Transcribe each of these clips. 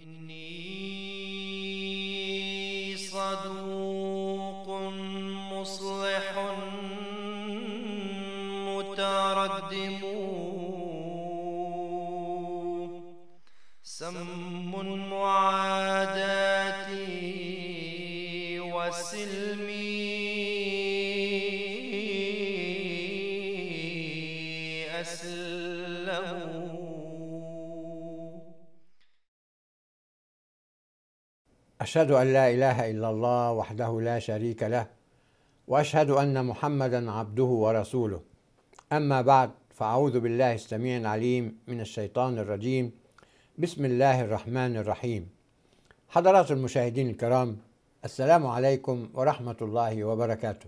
إني صدوق مصلح متردد أشهد أن لا إله إلا الله وحده لا شريك له وأشهد أن محمدا عبده ورسوله أما بعد فأعوذ بالله السميع العليم من الشيطان الرجيم بسم الله الرحمن الرحيم حضرات المشاهدين الكرام السلام عليكم ورحمة الله وبركاته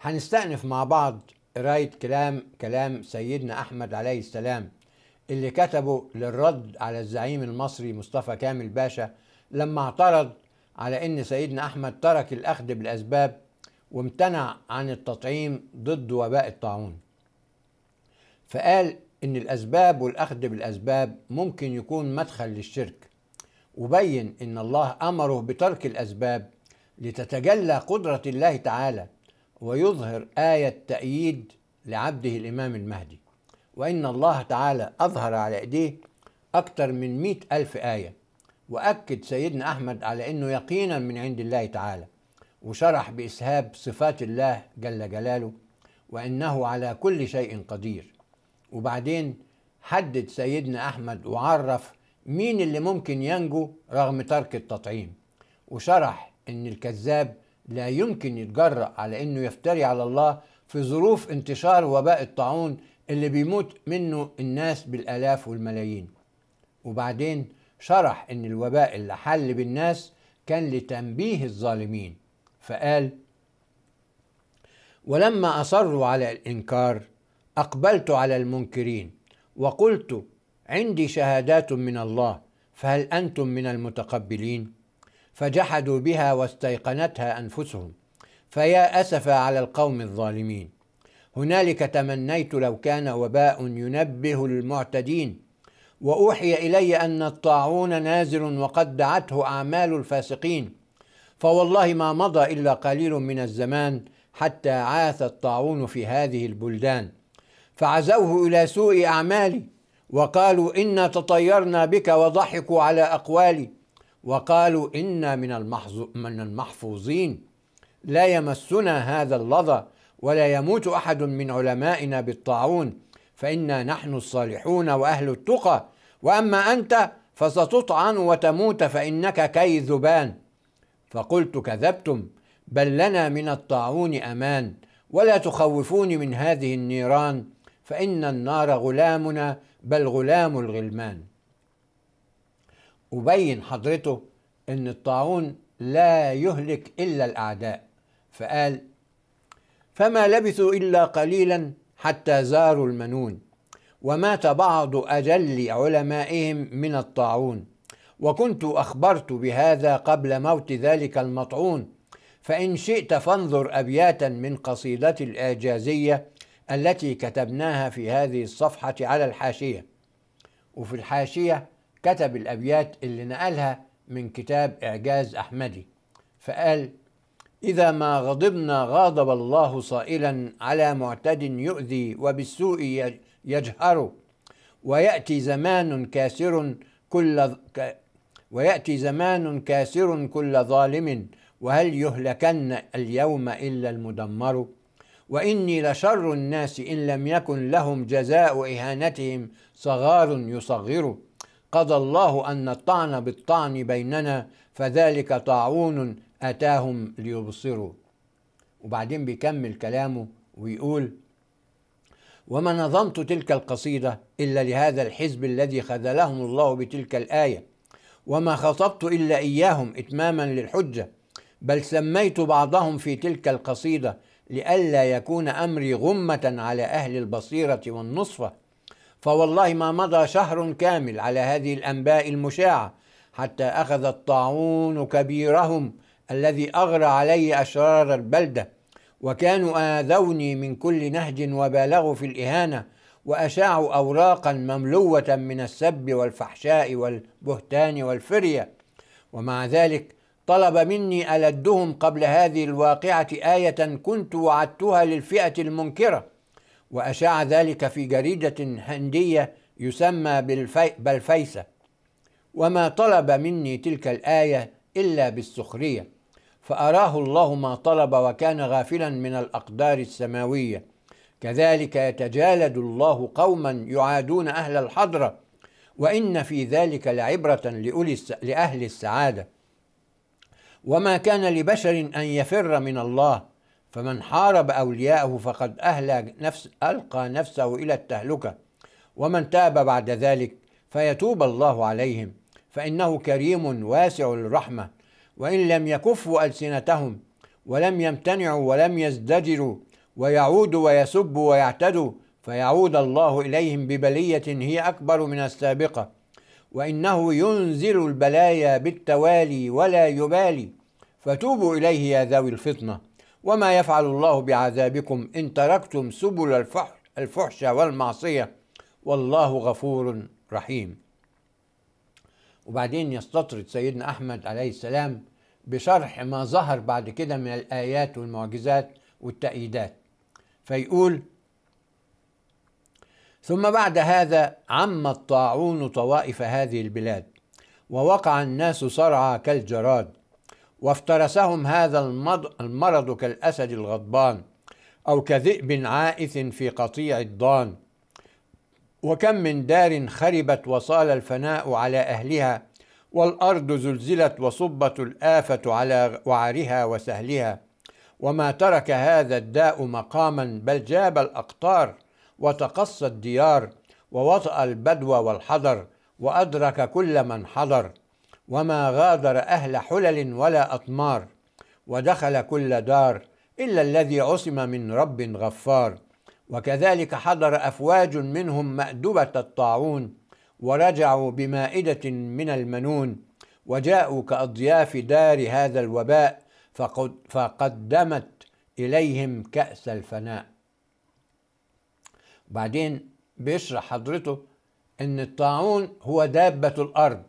هنستأنف مع بعض قراية كلام كلام سيدنا أحمد عليه السلام اللي كتبه للرد على الزعيم المصري مصطفى كامل باشا لما اعترض على ان سيدنا احمد ترك الاخذ بالاسباب وامتنع عن التطعيم ضد وباء الطاعون فقال ان الاسباب والاخذ بالاسباب ممكن يكون مدخل للشرك وبين ان الله امره بترك الاسباب لتتجلى قدره الله تعالى ويظهر ايه تاييد لعبده الامام المهدي وإن الله تعالى أظهر على إيديه أكثر من مئة ألف آية وأكد سيدنا أحمد على أنه يقينا من عند الله تعالى وشرح بإسهاب صفات الله جل جلاله وأنه على كل شيء قدير وبعدين حدد سيدنا أحمد وعرف مين اللي ممكن ينجو رغم ترك التطعيم وشرح أن الكذاب لا يمكن يتجرأ على أنه يفتري على الله في ظروف انتشار وباء الطاعون اللي بيموت منه الناس بالالاف والملايين وبعدين شرح ان الوباء اللي حل بالناس كان لتنبيه الظالمين فقال ولما اصروا على الانكار اقبلت على المنكرين وقلت عندي شهادات من الله فهل انتم من المتقبلين فجحدوا بها واستيقنتها انفسهم فيا اسفا على القوم الظالمين هنالك تمنيت لو كان وباء ينبه المعتدين واوحي الي ان الطاعون نازل وقد دعته اعمال الفاسقين فوالله ما مضى الا قليل من الزمان حتى عاث الطاعون في هذه البلدان فعزوه الى سوء اعمالي وقالوا انا تطيرنا بك وضحكوا على اقوالي وقالوا انا من, من المحفوظين لا يمسنا هذا اللظى ولا يموت احد من علمائنا بالطاعون فانا نحن الصالحون واهل التقى واما انت فستطعن وتموت فانك كيذبان فقلت كذبتم بل لنا من الطاعون امان ولا تخوفوني من هذه النيران فان النار غلامنا بل غلام الغلمان ابين حضرته ان الطاعون لا يهلك الا الاعداء فقال فما لبثوا إلا قليلا حتى زاروا المنون ومات بعض أجل علمائهم من الطاعون وكنت أخبرت بهذا قبل موت ذلك المطعون فإن شئت فانظر أبياتا من قصيدة الإعجازية التي كتبناها في هذه الصفحة على الحاشية وفي الحاشية كتب الأبيات اللي نقلها من كتاب إعجاز أحمدي فقال إذا ما غضبنا غاضب الله صائلا على معتد يؤذي وبالسوء يجهر ويأتي زمان كاسر كل ويأتي زمان كاسر كل ظالم وهل يهلكن اليوم إلا المدمر وإني لشر الناس إن لم يكن لهم جزاء إهانتهم صغار يصغر قضى الله أن الطعن بالطعن بيننا فذلك طاعون أتاهم ليبصروا وبعدين بيكمل كلامه ويقول وما نظمت تلك القصيدة إلا لهذا الحزب الذي خذلهم الله بتلك الآية وما خطبت إلا إياهم إتماما للحجة بل سميت بعضهم في تلك القصيدة لئلا يكون أمري غمة على أهل البصيرة والنصفة فوالله ما مضى شهر كامل على هذه الأنباء المشاعة حتى أخذ الطاعون كبيرهم الذي أغرى علي أشرار البلدة وكانوا آذوني من كل نهج وبالغوا في الإهانة وأشاعوا أوراقا مملوة من السب والفحشاء والبهتان والفرية ومع ذلك طلب مني ألدهم قبل هذه الواقعة آية كنت وعدتها للفئة المنكرة وأشاع ذلك في جريدة هندية يسمى بالفيسة وما طلب مني تلك الآية إلا بالسخرية فأراه الله ما طلب وكان غافلا من الأقدار السماوية كذلك يتجالد الله قوما يعادون أهل الحضرة وإن في ذلك لعبرة لأولي لأهل السعادة وما كان لبشر أن يفر من الله فمن حارب أولياءه فقد أهلى نفس ألقى نفسه إلى التهلكة ومن تاب بعد ذلك فيتوب الله عليهم فإنه كريم واسع الرحمة وإن لم يكفوا ألسنتهم ولم يمتنعوا ولم يزدجروا ويعودوا ويسبوا ويعتدوا فيعود الله إليهم ببلية هي أكبر من السابقة وإنه ينزل البلايا بالتوالي ولا يبالي فتوبوا إليه يا ذوي الفطنة وما يفعل الله بعذابكم إن تركتم سبل الفحش والمعصية والله غفور رحيم وبعدين يستطرد سيدنا أحمد عليه السلام بشرح ما ظهر بعد كده من الآيات والمعجزات والتأييدات فيقول ثم بعد هذا عم الطاعون طوائف هذه البلاد ووقع الناس صرعى كالجراد وافترسهم هذا المرض كالأسد الغضبان أو كذئب عائث في قطيع الضان وكم من دار خربت وصال الفناء على أهلها والأرض زلزلت وصبت الآفة على وعرها وسهلها وما ترك هذا الداء مقاما بل جاب الأقطار وتقصى الديار ووطأ البدو والحضر وأدرك كل من حضر وما غادر أهل حلل ولا أطمار ودخل كل دار إلا الذي عصم من رب غفار وكذلك حضر أفواج منهم مأدبة الطاعون ورجعوا بمائدة من المنون وجاءوا كأضياف دار هذا الوباء فقد فقدمت إليهم كأس الفناء بعدين بيشرح حضرته إن الطاعون هو دابة الأرض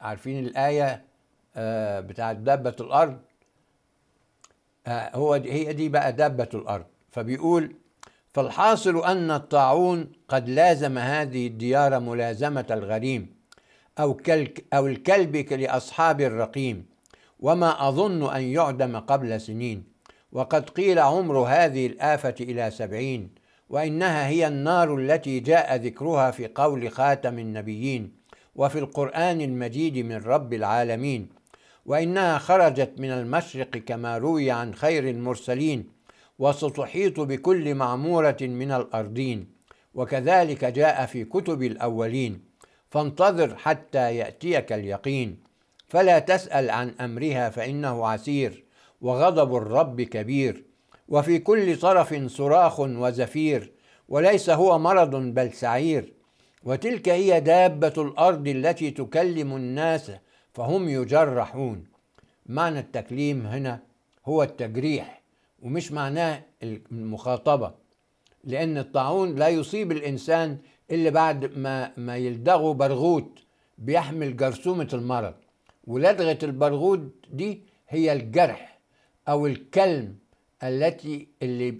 عارفين الآية آه، بتاعت دابة الأرض آه، هو هي دي بقى دابة الأرض فبيقول فالحاصل أن الطاعون قد لازم هذه الديار ملازمة الغريم أو, كلك أو الكلب لأصحاب الرقيم وما أظن أن يعدم قبل سنين وقد قيل عمر هذه الآفة إلى سبعين وإنها هي النار التي جاء ذكرها في قول خاتم النبيين وفي القرآن المجيد من رب العالمين وإنها خرجت من المشرق كما روي عن خير المرسلين وستحيط بكل معمورة من الأرضين وكذلك جاء في كتب الأولين فانتظر حتى يأتيك اليقين فلا تسأل عن أمرها فإنه عسير وغضب الرب كبير وفي كل طرف صراخ وزفير وليس هو مرض بل سعير وتلك هي دابة الأرض التي تكلم الناس فهم يجرحون معنى التكليم هنا هو التجريح ومش معناه المخاطبه لان الطاعون لا يصيب الانسان الا بعد ما ما يلدغه برغوت بيحمل جرثومه المرض ولدغه البرغوت دي هي الجرح او الكلم التي اللي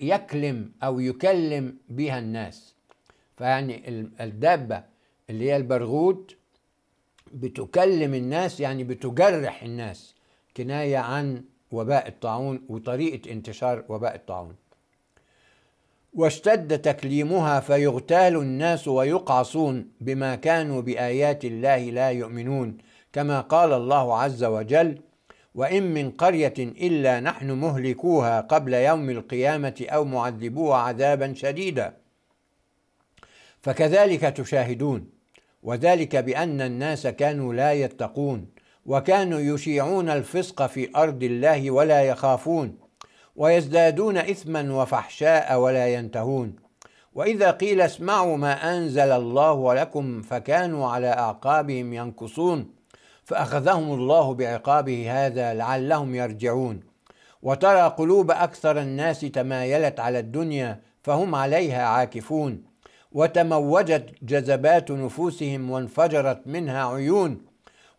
بيكلم او يكلم بها الناس فيعني الدابه اللي هي البرغوت بتكلم الناس يعني بتجرح الناس كنايه عن وباء الطاعون وطريقة انتشار وباء الطاعون واشتد تكليمها فيغتال الناس ويقعصون بما كانوا بآيات الله لا يؤمنون كما قال الله عز وجل وإن من قرية إلا نحن مهلكوها قبل يوم القيامة أو معذبوها عذابا شديدا فكذلك تشاهدون وذلك بأن الناس كانوا لا يتقون وكانوا يشيعون الفسق في ارض الله ولا يخافون ويزدادون اثما وفحشاء ولا ينتهون واذا قيل اسمعوا ما انزل الله لكم فكانوا على اعقابهم ينكصون فاخذهم الله بعقابه هذا لعلهم يرجعون وترى قلوب اكثر الناس تمايلت على الدنيا فهم عليها عاكفون وتموجت جذبات نفوسهم وانفجرت منها عيون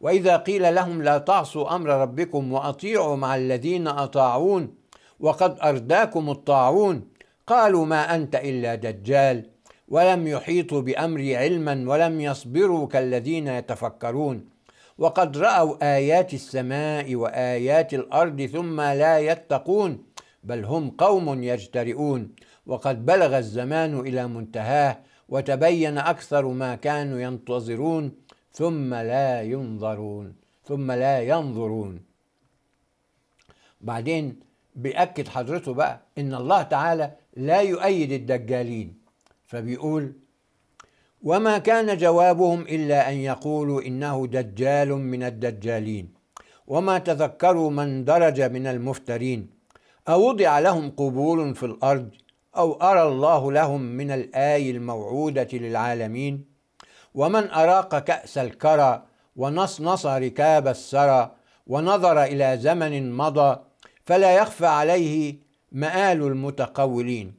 واذا قيل لهم لا تعصوا امر ربكم واطيعوا مع الذين اطاعون وقد ارداكم الطاعون قالوا ما انت الا دجال ولم يحيطوا بامري علما ولم يصبروا كالذين يتفكرون وقد راوا ايات السماء وايات الارض ثم لا يتقون بل هم قوم يجترئون وقد بلغ الزمان الى منتهاه وتبين اكثر ما كانوا ينتظرون ثم لا ينظرون ثم لا ينظرون بعدين بيأكد حضرته بقى إن الله تعالى لا يؤيد الدجالين فبيقول وما كان جوابهم إلا أن يقولوا إنه دجال من الدجالين وما تذكروا من درج من المفترين أوضع لهم قبول في الأرض أو أرى الله لهم من الآي الموعودة للعالمين ومن أراق كأس الكرى ونصنص ركاب السرى ونظر إلى زمن مضى فلا يخفى عليه مآل المتقولين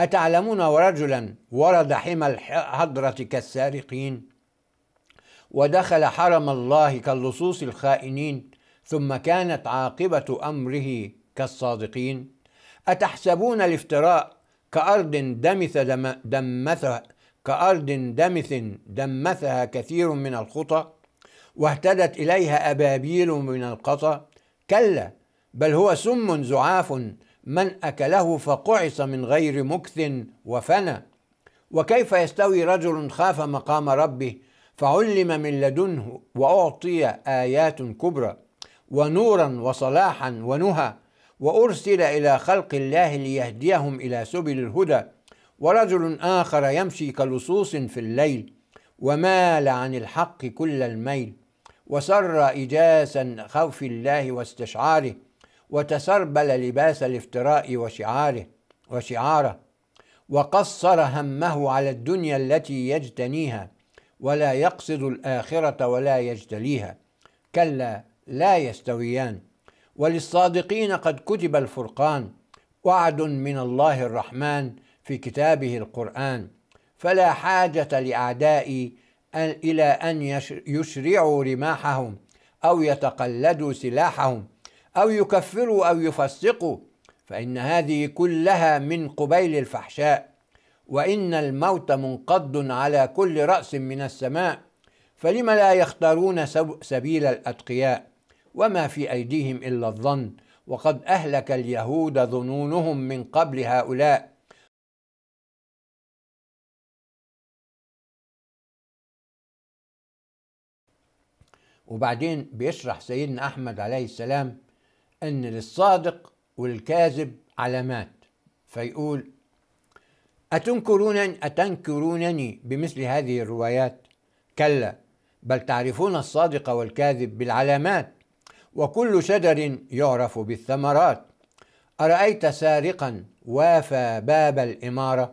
أتعلمون ورجلا ورد حمى الحضرة كالسارقين ودخل حرم الله كاللصوص الخائنين ثم كانت عاقبة أمره كالصادقين أتحسبون الافتراء كأرض دمث دمثها كأرض دمث دمثها كثير من الخطى واهتدت إليها أبابيل من القطى كلا بل هو سم زعاف من أكله فقعص من غير مكث وفنى وكيف يستوي رجل خاف مقام ربه فعلم من لدنه وأعطي آيات كبرى ونورا وصلاحا ونهى وأرسل إلى خلق الله ليهديهم إلى سبل الهدى ورجل آخر يمشي كلصوص في الليل ومال عن الحق كل الميل وسر إجاسا خوف الله واستشعاره وتسربل لباس الافتراء وشعاره وشعاره وقصر همه على الدنيا التي يجتنيها ولا يقصد الآخرة ولا يجتليها كلا لا يستويان وللصادقين قد كتب الفرقان وعد من الله الرحمن في كتابه القرآن فلا حاجة لأعدائي أن إلى أن يشرعوا رماحهم أو يتقلدوا سلاحهم أو يكفروا أو يفسقوا فإن هذه كلها من قبيل الفحشاء وإن الموت منقض على كل رأس من السماء فلم لا يختارون سبيل الأتقياء وما في أيديهم إلا الظن وقد أهلك اليهود ظنونهم من قبل هؤلاء وبعدين بيشرح سيدنا أحمد عليه السلام أن للصادق والكاذب علامات فيقول أتنكرون أتنكرونني بمثل هذه الروايات كلا بل تعرفون الصادق والكاذب بالعلامات وكل شجر يعرف بالثمرات أرأيت سارقا وافى باب الإمارة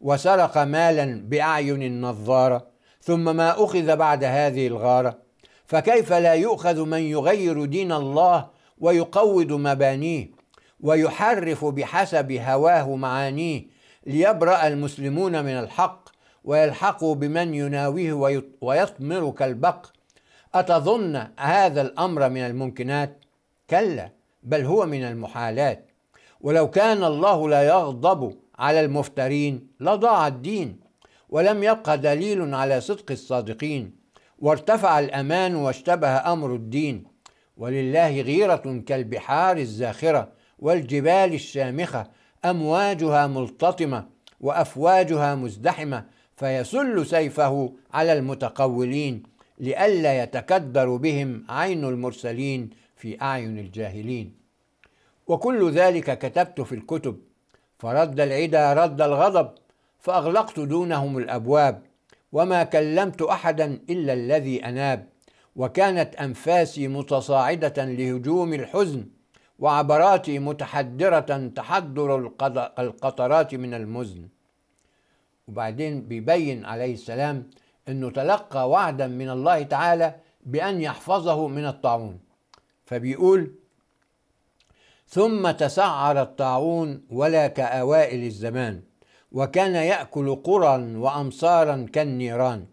وسرق مالا بأعين النظارة ثم ما أخذ بعد هذه الغارة فكيف لا يؤخذ من يغير دين الله ويقوض مبانيه ويحرف بحسب هواه معانيه ليبرأ المسلمون من الحق ويلحقوا بمن يناويه ويطمر كالبق أتظن هذا الأمر من الممكنات؟ كلا بل هو من المحالات ولو كان الله لا يغضب على المفترين لضاع الدين ولم يبقى دليل على صدق الصادقين وارتفع الأمان واشتبه أمر الدين ولله غيرة كالبحار الزاخرة والجبال الشامخة أمواجها ملتطمة وأفواجها مزدحمة فيسل سيفه على المتقولين لئلا يتكدر بهم عين المرسلين في أعين الجاهلين وكل ذلك كتبت في الكتب فرد العدا رد الغضب فأغلقت دونهم الأبواب وما كلمت احدا الا الذي اناب وكانت انفاسي متصاعده لهجوم الحزن وعبراتي متحدره تحدر القطرات من المزن وبعدين بيبين عليه السلام انه تلقى وعدا من الله تعالى بان يحفظه من الطاعون فبيقول ثم تسعر الطاعون ولا كاوائل الزمان وكان يأكل قرى وأمصارا كالنيران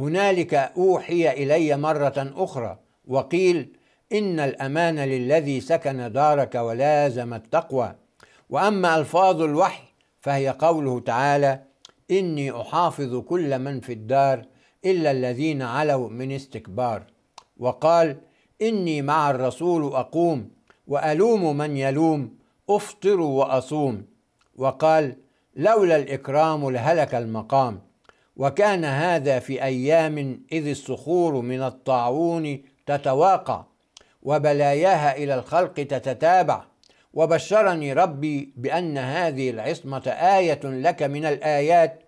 هنالك أوحي إلي مرة أخرى وقيل إن الأمان للذي سكن دارك ولازم التقوى وأما ألفاظ الوحي فهي قوله تعالى إني أحافظ كل من في الدار إلا الذين علوا من استكبار وقال إني مع الرسول أقوم وألوم من يلوم أفطر وأصوم وقال لولا الإكرام لهلك المقام وكان هذا في أيام إذ الصخور من الطاعون تتواقع وبلاياها إلى الخلق تتتابع وبشرني ربي بأن هذه العصمة آية لك من الآيات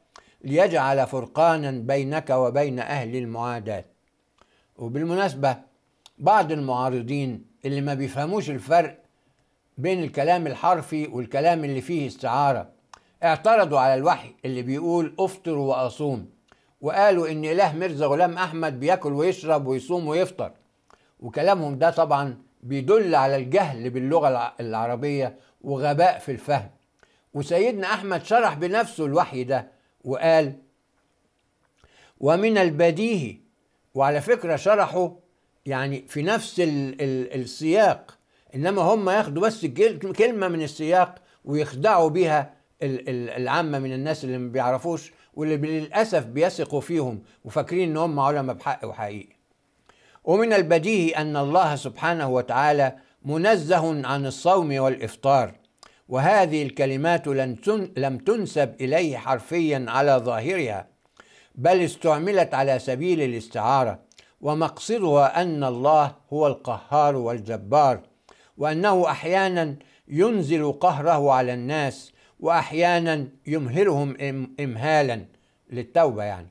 ليجعل فرقانا بينك وبين أهل المعاداة وبالمناسبة بعض المعارضين اللي ما بيفهموش الفرق بين الكلام الحرفي والكلام اللي فيه استعاره اعترضوا على الوحي اللي بيقول افطر واصوم وقالوا ان اله مرزا غلام احمد بياكل ويشرب ويصوم ويفطر وكلامهم ده طبعا بيدل على الجهل باللغه العربيه وغباء في الفهم وسيدنا احمد شرح بنفسه الوحي ده وقال ومن البديهي وعلى فكره شرحه يعني في نفس الـ الـ السياق انما هم ياخدوا بس كلمه من السياق ويخدعوا بها العامه من الناس اللي ما بيعرفوش واللي للاسف بيثقوا فيهم وفاكرين ان هم علماء بحق وحقيقي ومن البديهي ان الله سبحانه وتعالى منزه عن الصوم والافطار وهذه الكلمات لم تنسب اليه حرفيا على ظاهرها بل استعملت على سبيل الاستعاره ومقصدها ان الله هو القهار والجبار وانه احيانا ينزل قهره على الناس وأحيانا يمهلهم إمهالا للتوبة يعني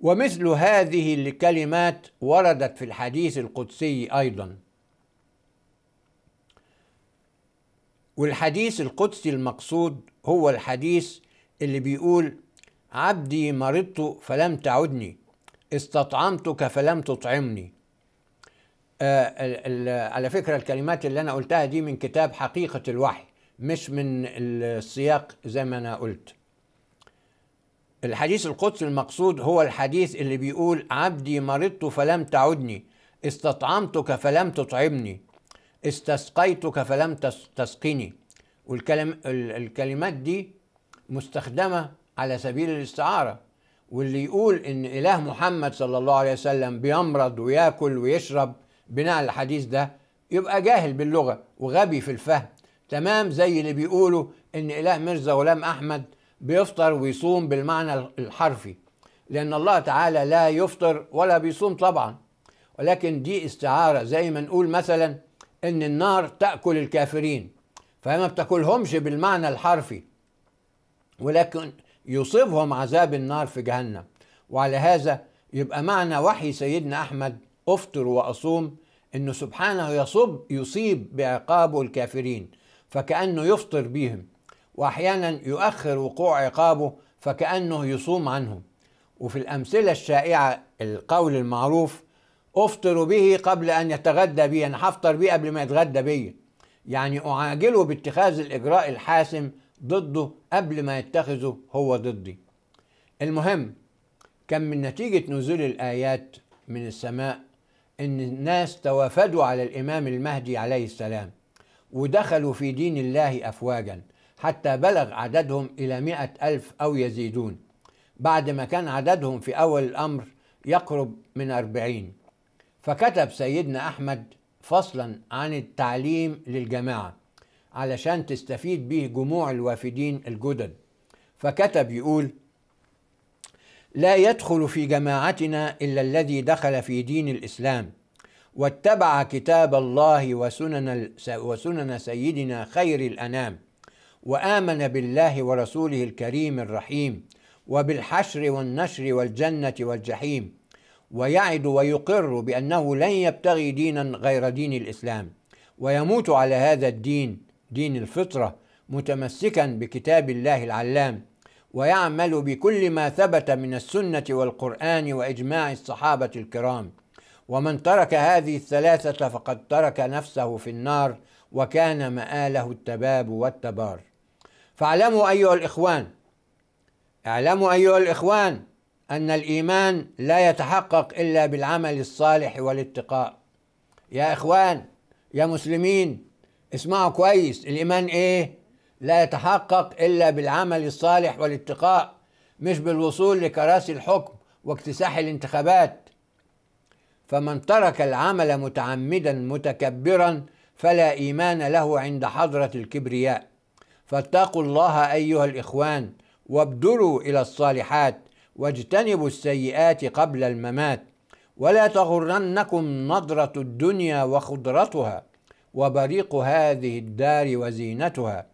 ومثل هذه الكلمات وردت في الحديث القدسي أيضا والحديث القدسي المقصود هو الحديث اللي بيقول عبدي مرضت فلم تعدني استطعمتك فلم تطعمني آه على فكرة الكلمات اللي أنا قلتها دي من كتاب حقيقة الوحي مش من السياق زي ما انا قلت الحديث القدسي المقصود هو الحديث اللي بيقول عبدي مرضت فلم تعدني استطعمتك فلم تطعمني استسقيتك فلم تسقني والكلم الكلمات دي مستخدمة على سبيل الاستعارة واللي يقول ان اله محمد صلى الله عليه وسلم بيمرض وياكل ويشرب بناء على الحديث ده يبقى جاهل باللغة وغبي في الفهم تمام زي اللي بيقولوا ان اله مرزا غلام احمد بيفطر ويصوم بالمعنى الحرفي لان الله تعالى لا يفطر ولا بيصوم طبعا ولكن دي استعاره زي ما نقول مثلا ان النار تاكل الكافرين فما بتاكلهمش بالمعنى الحرفي ولكن يصيبهم عذاب النار في جهنم وعلى هذا يبقى معنى وحي سيدنا احمد افطر واصوم انه سبحانه يصب يصيب بعقابه الكافرين فكأنه يفطر بهم وأحيانا يؤخر وقوع عقابه فكأنه يصوم عنهم وفي الأمثلة الشائعة القول المعروف أفطر به قبل أن يتغدى بي أنا يعني هفطر به قبل ما يتغدى بي يعني أعاجله باتخاذ الإجراء الحاسم ضده قبل ما يتخذه هو ضدي المهم كان من نتيجة نزول الآيات من السماء إن الناس توافدوا على الإمام المهدي عليه السلام ودخلوا في دين الله أفواجا حتى بلغ عددهم إلى مئة ألف أو يزيدون بعد ما كان عددهم في أول الأمر يقرب من أربعين فكتب سيدنا أحمد فصلا عن التعليم للجماعة علشان تستفيد به جموع الوافدين الجدد فكتب يقول لا يدخل في جماعتنا إلا الذي دخل في دين الإسلام واتبع كتاب الله وسنن وسنن سيدنا خير الانام وامن بالله ورسوله الكريم الرحيم وبالحشر والنشر والجنه والجحيم ويعد ويقر بانه لن يبتغي دينا غير دين الاسلام ويموت على هذا الدين دين الفطره متمسكا بكتاب الله العلام ويعمل بكل ما ثبت من السنه والقران واجماع الصحابه الكرام ومن ترك هذه الثلاثة فقد ترك نفسه في النار وكان مآله التباب والتبار فاعلموا أيها الإخوان اعلموا أيها الإخوان أن الإيمان لا يتحقق إلا بالعمل الصالح والاتقاء يا إخوان يا مسلمين اسمعوا كويس الإيمان إيه؟ لا يتحقق إلا بالعمل الصالح والاتقاء مش بالوصول لكراسي الحكم واكتساح الانتخابات فمن ترك العمل متعمدا متكبرا فلا ايمان له عند حضره الكبرياء فاتقوا الله ايها الاخوان وابدروا الى الصالحات واجتنبوا السيئات قبل الممات ولا تغرنكم نضره الدنيا وخضرتها وبريق هذه الدار وزينتها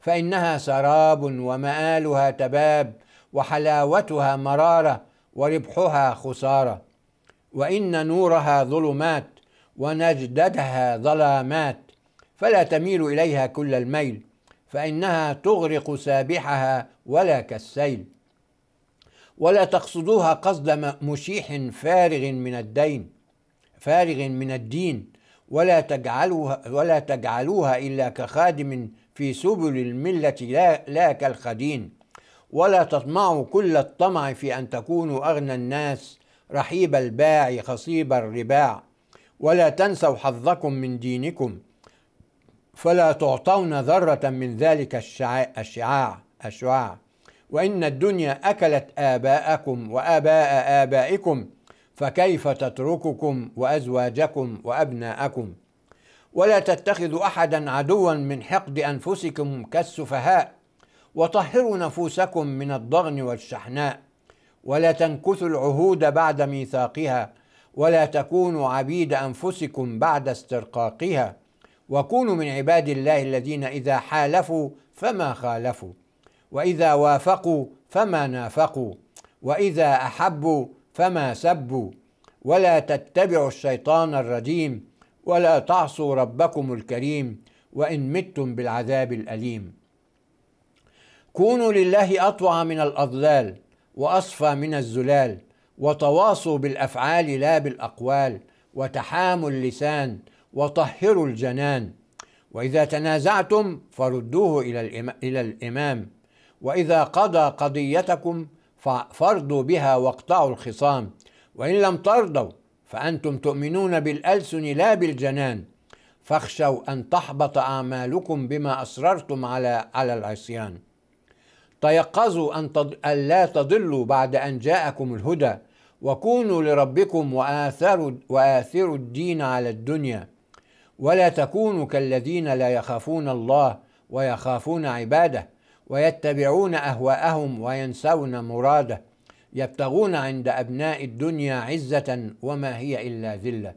فانها سراب ومالها تباب وحلاوتها مراره وربحها خساره وان نورها ظلمات ونجدتها ظلامات فلا تميل اليها كل الميل فانها تغرق سابحها ولا كالسيل ولا تقصدوها قصد مشيح فارغ من الدين فارغ من الدين ولا تجعلوها ولا تجعلوها الا كخادم في سبل المله لا, لا كالخدين ولا تطمعوا كل الطمع في ان تكونوا اغنى الناس رحيب الباع خصيب الرباع ولا تنسوا حظكم من دينكم فلا تعطون ذرة من ذلك الشعاع الشعاع, الشعاع وإن الدنيا أكلت آباءكم وآباء آبائكم فكيف تترككم وأزواجكم وأبناءكم ولا تتخذوا أحدا عدوا من حقد أنفسكم كالسفهاء وطهروا نفوسكم من الضغن والشحناء ولا تنكثوا العهود بعد ميثاقها ولا تكونوا عبيد انفسكم بعد استرقاقها وكونوا من عباد الله الذين اذا حالفوا فما خالفوا واذا وافقوا فما نافقوا واذا احبوا فما سبوا ولا تتبعوا الشيطان الرجيم ولا تعصوا ربكم الكريم وان متم بالعذاب الاليم كونوا لله اطوع من الاضلال واصفى من الزلال وتواصوا بالافعال لا بالاقوال وتحاموا اللسان وطهروا الجنان واذا تنازعتم فردوه الى الى الامام واذا قضى قضيتكم فارضوا بها واقطعوا الخصام وان لم ترضوا فانتم تؤمنون بالالسن لا بالجنان فاخشوا ان تحبط اعمالكم بما اصررتم على على العصيان تيقظوا أن تض... تضلوا بعد أن جاءكم الهدى وكونوا لربكم وآثروا, وآثروا الدين على الدنيا ولا تكونوا كالذين لا يخافون الله ويخافون عباده ويتبعون أهواءهم وينسون مراده يبتغون عند أبناء الدنيا عزة وما هي إلا ذلة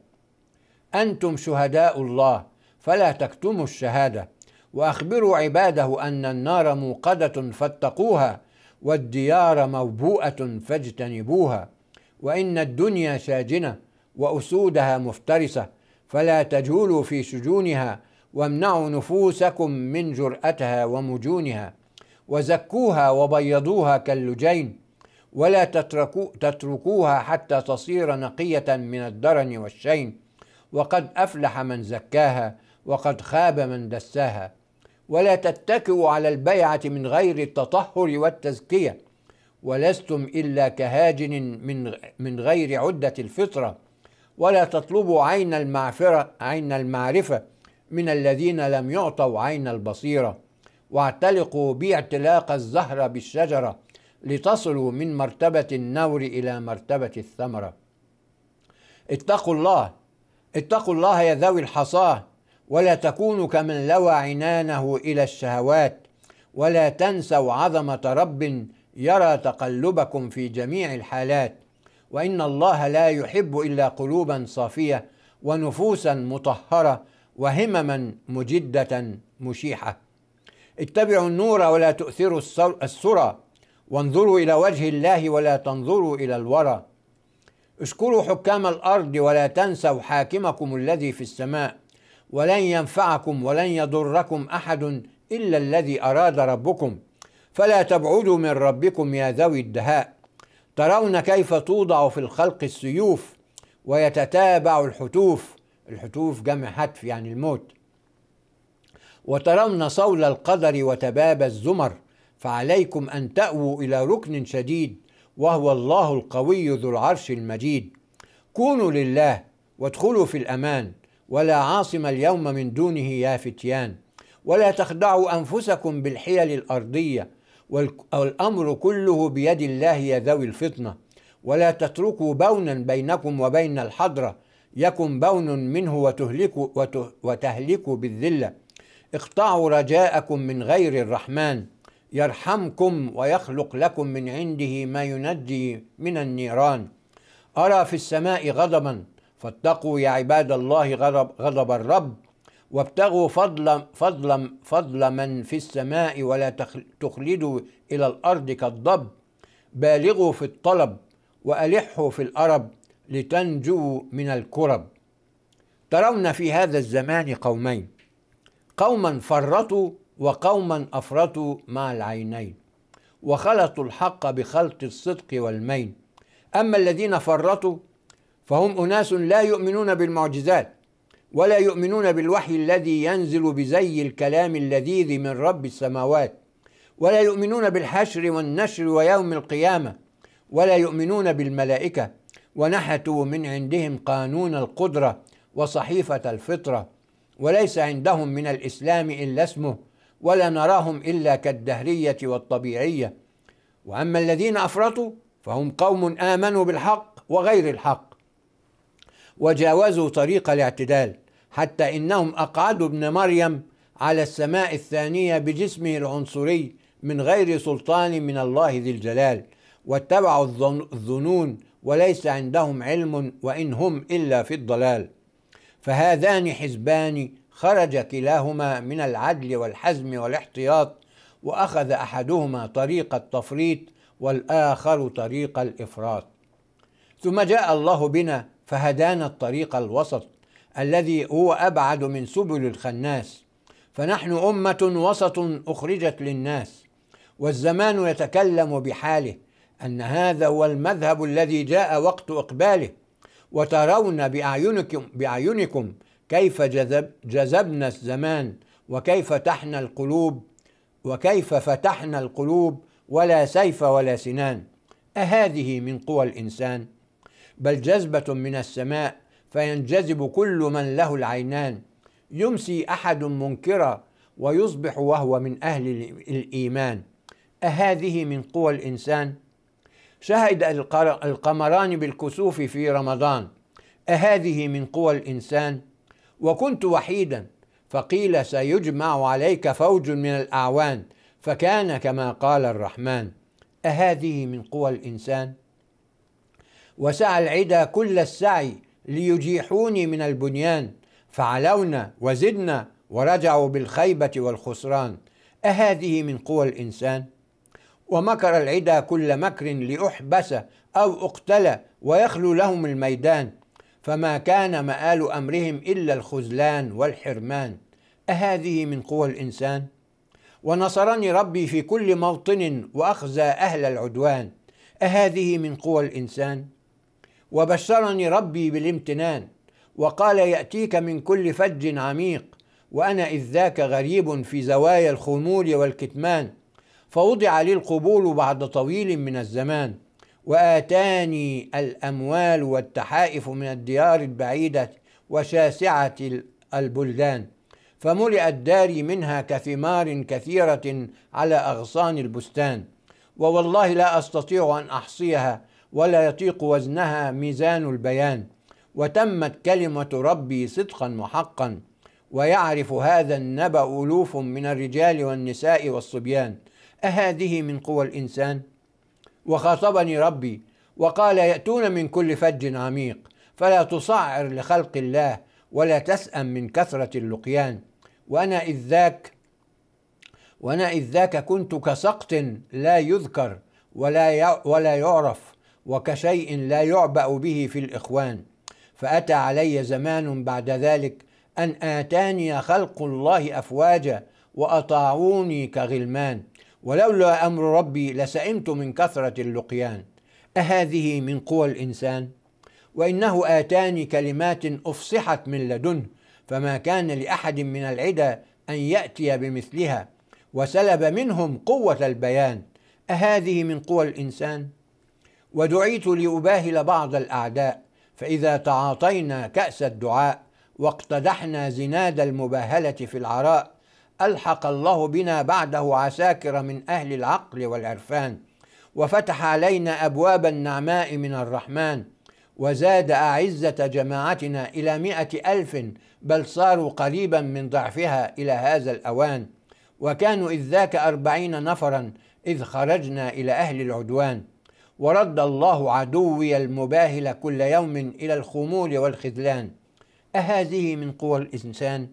أنتم شهداء الله فلا تكتموا الشهاده واخبروا عباده ان النار موقده فاتقوها والديار موبوءه فاجتنبوها وان الدنيا ساجنه واسودها مفترسه فلا تجولوا في سجونها وامنعوا نفوسكم من جراتها ومجونها وزكوها وبيضوها كاللجين ولا تتركو تتركوها حتى تصير نقيه من الدرن والشين وقد افلح من زكاها وقد خاب من دساها ولا تتكئوا على البيعة من غير التطهر والتزكية ولستم إلا كهاجن من من غير عدة الفطرة ولا تطلبوا عين المعفرة عين المعرفة من الذين لم يعطوا عين البصيرة واعتلقوا باعتلاق الزهرة بالشجرة لتصلوا من مرتبة النور إلى مرتبة الثمرة اتقوا الله اتقوا الله يا ذوي الحصاه ولا تكونوا كمن لوى عنانه الى الشهوات ولا تنسوا عظمه رب يرى تقلبكم في جميع الحالات وان الله لا يحب الا قلوبا صافيه ونفوسا مطهره وهمما مجده مشيحه اتبعوا النور ولا تؤثروا السرى وانظروا الى وجه الله ولا تنظروا الى الورى اشكروا حكام الارض ولا تنسوا حاكمكم الذي في السماء ولن ينفعكم ولن يضركم احد الا الذي اراد ربكم فلا تبعدوا من ربكم يا ذوي الدهاء ترون كيف توضع في الخلق السيوف ويتتابع الحتوف الحتوف جمع حتف يعني الموت وترون صول القدر وتباب الزمر فعليكم ان تاووا الى ركن شديد وهو الله القوي ذو العرش المجيد كونوا لله وادخلوا في الامان ولا عاصم اليوم من دونه يا فتيان ولا تخدعوا انفسكم بالحيل الارضيه والامر كله بيد الله يا ذوي الفطنه ولا تتركوا بونا بينكم وبين الحضره يكن بون منه وتهلكوا وتهلك بالذله اقطعوا رجاءكم من غير الرحمن يرحمكم ويخلق لكم من عنده ما ينجي من النيران ارى في السماء غضبا فاتقوا يا عباد الله غضب, غضب الرب وابتغوا فضلا فضلا فضل من في السماء ولا تخلدوا الى الارض كالضب بالغوا في الطلب والحوا في الارب لتنجوا من الكرب ترون في هذا الزمان قومين قوما فرطوا وقوما افرطوا مع العينين وخلطوا الحق بخلط الصدق والمين اما الذين فرطوا فهم اناس لا يؤمنون بالمعجزات ولا يؤمنون بالوحي الذي ينزل بزي الكلام اللذيذ من رب السماوات ولا يؤمنون بالحشر والنشر ويوم القيامه ولا يؤمنون بالملائكه ونحتوا من عندهم قانون القدره وصحيفه الفطره وليس عندهم من الاسلام الا اسمه ولا نراهم الا كالدهريه والطبيعيه واما الذين افرطوا فهم قوم امنوا بالحق وغير الحق وجاوزوا طريق الاعتدال حتى انهم اقعدوا ابن مريم على السماء الثانيه بجسمه العنصري من غير سلطان من الله ذي الجلال واتبعوا الظنون وليس عندهم علم وان هم الا في الضلال فهذان حزبان خرج كلاهما من العدل والحزم والاحتياط واخذ احدهما طريق التفريط والاخر طريق الافراط ثم جاء الله بنا فهدانا الطريق الوسط الذي هو ابعد من سبل الخناس فنحن امه وسط اخرجت للناس والزمان يتكلم بحاله ان هذا هو المذهب الذي جاء وقت اقباله وترون باعينكم باعينكم كيف جذب جذبنا الزمان وكيف تحنا القلوب وكيف فتحنا القلوب ولا سيف ولا سنان اهذه من قوى الانسان بل جذبة من السماء فينجذب كل من له العينان يمسي أحد منكرا ويصبح وهو من أهل الإيمان أهذه من قوى الإنسان؟ شهد القمران بالكسوف في رمضان أهذه من قوى الإنسان؟ وكنت وحيدا فقيل سيجمع عليك فوج من الأعوان فكان كما قال الرحمن أهذه من قوى الإنسان؟ وسعى العدا كل السعي ليجيحوني من البنيان فعلونا وزدنا ورجعوا بالخيبة والخسران أهذه من قوى الإنسان ومكر العدا كل مكر لأحبس أو أقتل ويخلو لهم الميدان فما كان مآل أمرهم إلا الخذلان والحرمان أهذه من قوى الإنسان ونصرني ربي في كل موطن وأخزى أهل العدوان أهذه من قوى الإنسان وبشرني ربي بالامتنان وقال ياتيك من كل فج عميق وانا اذ ذاك غريب في زوايا الخمول والكتمان فوضع لي القبول بعد طويل من الزمان واتاني الاموال والتحائف من الديار البعيده وشاسعه البلدان فملئت داري منها كثمار كثيره على اغصان البستان ووالله لا استطيع ان احصيها ولا يطيق وزنها ميزان البيان وتمت كلمة ربي صدقا وحقا ويعرف هذا النبأ ألوف من الرجال والنساء والصبيان أهذه من قوى الإنسان وخاطبني ربي وقال يأتون من كل فج عميق فلا تصعر لخلق الله ولا تسأم من كثرة اللقيان وأنا إذ ذاك وأنا إذ ذاك كنت كسقط لا يذكر ولا ولا يعرف وكشيء لا يعبأ به في الإخوان فأتى علي زمان بعد ذلك أن آتاني خلق الله أفواجا وأطاعوني كغلمان ولولا أمر ربي لسئمت من كثرة اللقيان أهذه من قوى الإنسان وإنه آتاني كلمات أفصحت من لدنه فما كان لأحد من العدا أن يأتي بمثلها وسلب منهم قوة البيان أهذه من قوى الإنسان؟ ودعيت لأباهل بعض الأعداء فإذا تعاطينا كأس الدعاء واقتدحنا زناد المباهلة في العراء ألحق الله بنا بعده عساكر من أهل العقل والعرفان وفتح علينا أبواب النعماء من الرحمن وزاد أعزة جماعتنا إلى مئة ألف بل صاروا قريبا من ضعفها إلى هذا الأوان وكانوا إذ ذاك أربعين نفرا إذ خرجنا إلى أهل العدوان ورد الله عدوي المباهل كل يوم الى الخمول والخذلان اهذه من قوى الانسان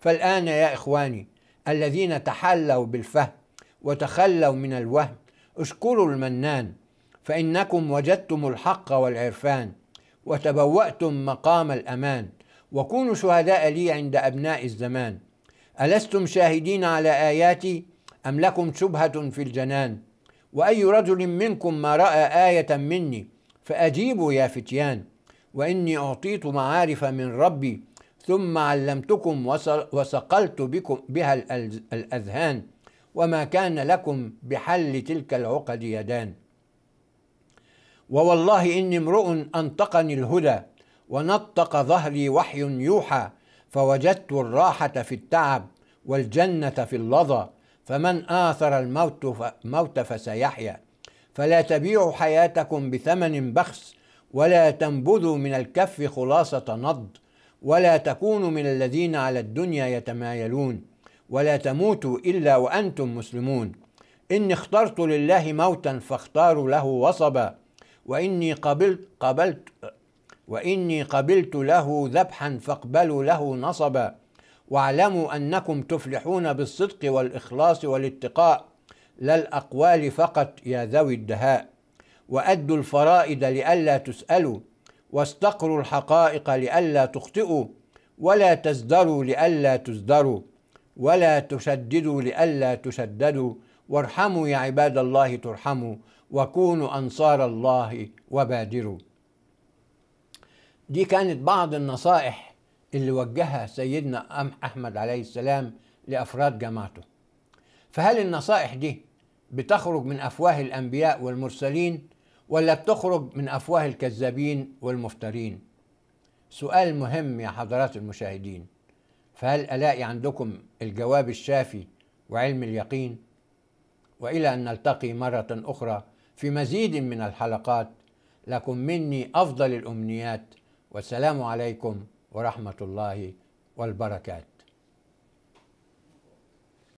فالان يا اخواني الذين تحلوا بالفهم وتخلوا من الوهم اشكروا المنان فانكم وجدتم الحق والعرفان وتبواتم مقام الامان وكونوا شهداء لي عند ابناء الزمان الستم شاهدين على اياتي ام لكم شبهه في الجنان واي رجل منكم ما راى ايه مني فاجيبوا يا فتيان واني اعطيت معارف من ربي ثم علمتكم وصقلت بكم بها الاذهان وما كان لكم بحل تلك العقد يدان ووالله اني امرؤ انطقني الهدى ونطق ظهري وحي يوحى فوجدت الراحه في التعب والجنه في اللظى فمن آثر الموت موت فسيحيا فلا تبيعوا حياتكم بثمن بخس ولا تنبذوا من الكف خلاصة نض ولا تكونوا من الذين على الدنيا يتمايلون ولا تموتوا إلا وأنتم مسلمون إني اخترت لله موتا فاختاروا له وصبا وإني قبلت, قبلت وإني قبلت له ذبحا فاقبلوا له نصبا واعلموا انكم تفلحون بالصدق والاخلاص والاتقاء لا الاقوال فقط يا ذوي الدهاء وادوا الفرائض لئلا تسالوا واستقروا الحقائق لئلا تخطئوا ولا تزدروا لئلا تزدروا ولا تشددوا لئلا تشددوا وارحموا يا عباد الله ترحموا وكونوا انصار الله وبادروا دي كانت بعض النصائح اللي وجهها سيدنا أم أحمد عليه السلام لأفراد جماعته فهل النصائح دي بتخرج من أفواه الأنبياء والمرسلين ولا بتخرج من أفواه الكذابين والمفترين سؤال مهم يا حضرات المشاهدين فهل ألاقي عندكم الجواب الشافي وعلم اليقين وإلى أن نلتقي مرة أخرى في مزيد من الحلقات لكم مني أفضل الأمنيات والسلام عليكم ورحمة الله والبركات